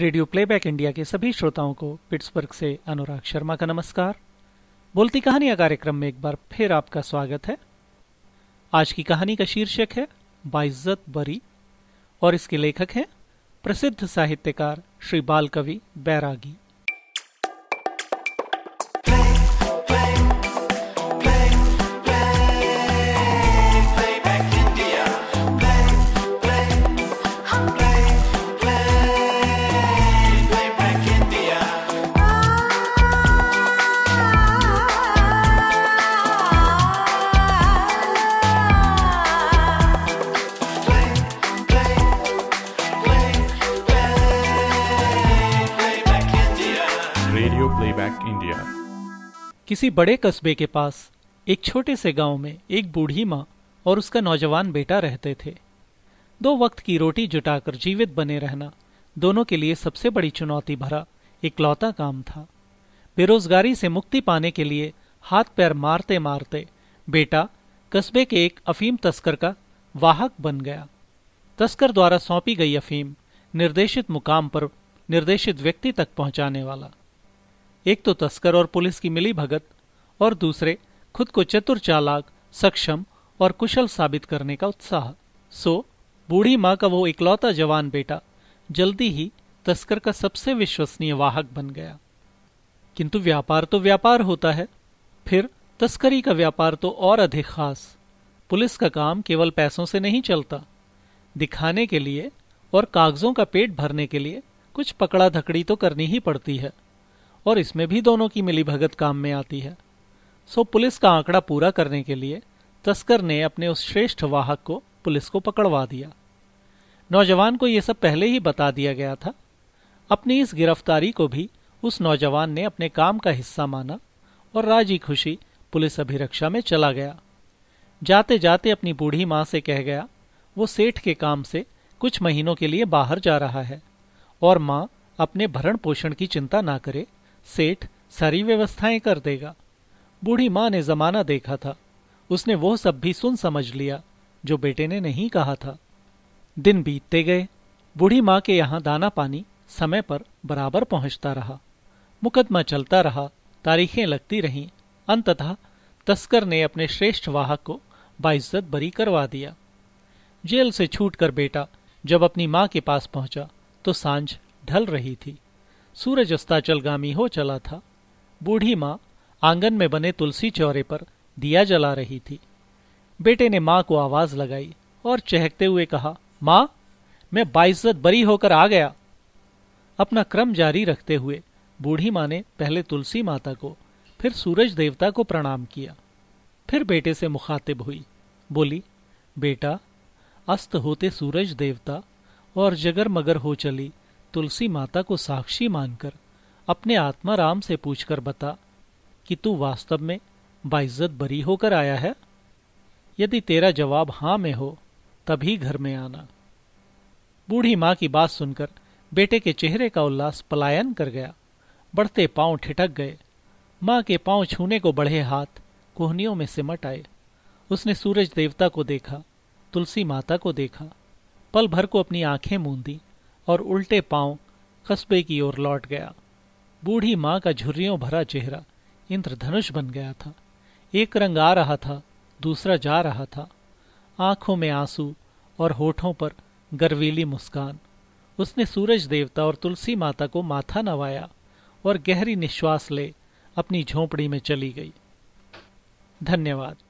radio playback India के सभी श्रोताओं को पिट्सबर्ग से अनुराग शर्मा का नमस्कार बोलती कहानियां कार्यक्रम में एक बार फिर आपका स्वागत है आज की कहानी का शीर्षक है बाइज्जत बरी और इसके लेखक हैं प्रसिद्ध साहित्यकार श्री बाल कवि बैरागी रेडियो प्लेबैक इंडिया किसी बड़े कस्बे के पास एक छोटे से गांव में एक बूढ़ी माँ और उसका नौजवान बेटा रहते थे दो वक्त की रोटी जुटाकर जीवित बने रहना दोनों के लिए सबसे बड़ी चुनौती भरा इकलौता काम था बेरोजगारी से मुक्ति पाने के लिए हाथ पैर मारते मारते बेटा कस्बे के एक अफीम तस्कर का वाहक बन गया तस्कर द्वारा सौंपी गई अफीम निर्देशित मुकाम पर निर्देशित व्यक्ति तक पहुंचाने वाला एक तो तस्कर और पुलिस की मिली भगत और दूसरे खुद को चतुर चालाक सक्षम और कुशल साबित करने का उत्साह सो बूढ़ी माँ का वो इकलौता जवान बेटा जल्दी ही तस्कर का सबसे विश्वसनीय वाहक बन गया किंतु व्यापार तो व्यापार होता है फिर तस्करी का व्यापार तो और अधिक खास पुलिस का काम केवल पैसों से नहीं चलता दिखाने के लिए और कागजों का पेट भरने के लिए कुछ पकड़ा धकड़ी तो करनी ही पड़ती है और इसमें भी दोनों की मिलीभगत काम में आती है सो पुलिस का आंकड़ा पूरा करने के लिए तस्कर ने अपने उस श्रेष्ठ वाहक को पुलिस को पकड़वा दिया नौजवान को यह सब पहले ही बता दिया गया था अपनी इस गिरफ्तारी को भी उस नौजवान ने अपने काम का हिस्सा माना और राजी खुशी पुलिस अभिरक्षा में चला गया जाते जाते अपनी बूढ़ी माँ से कह गया वो सेठ के काम से कुछ महीनों के लिए बाहर जा रहा है और माँ अपने भरण पोषण की चिंता ना करे सेठ सारी व्यवस्थाएं कर देगा बूढ़ी माँ ने जमाना देखा था उसने वो सब भी सुन समझ लिया जो बेटे ने नहीं कहा था दिन बीतते गए बूढ़ी माँ के यहाँ दाना पानी समय पर बराबर पहुंचता रहा मुकदमा चलता रहा तारीखें लगती रहीं अंततः तस्कर ने अपने श्रेष्ठ वाहक को बाइज्जत बरी करवा दिया जेल से छूटकर बेटा जब अपनी माँ के पास पहुंचा तो सांझ ढल रही थी सूरज अस्ताचलगामी हो चला था बूढ़ी माँ आंगन में बने तुलसी चौरे पर दिया जला रही थी बेटे ने माँ को आवाज लगाई और चहकते हुए कहा माँ मैं बाइज्जत बरी होकर आ गया अपना क्रम जारी रखते हुए बूढ़ी माँ ने पहले तुलसी माता को फिर सूरज देवता को प्रणाम किया फिर बेटे से मुखातिब हुई बोली बेटा अस्त होते सूरज देवता और जगर मगर हो चली तुलसी माता को साक्षी मानकर अपने आत्मा राम से पूछकर बता कि तू वास्तव में बाइज्जत बरी होकर आया है यदि तेरा जवाब हां में हो तभी घर में आना बूढ़ी मां की बात सुनकर बेटे के चेहरे का उल्लास पलायन कर गया बढ़ते पांव ठिठक गए मां के पांव छूने को बढ़े हाथ कोहनियों में सिमट आए उसने सूरज देवता को देखा तुलसी माता को देखा पल भर को अपनी आंखें मूंदी और उल्टे पांव कस्बे की ओर लौट गया बूढ़ी माँ का झुर्रियों भरा चेहरा इंद्रधनुष बन गया था एक रंग आ रहा था दूसरा जा रहा था आंखों में आंसू और होठों पर गर्वीली मुस्कान उसने सूरज देवता और तुलसी माता को माथा नवाया और गहरी निश्वास ले अपनी झोंपड़ी में चली गई धन्यवाद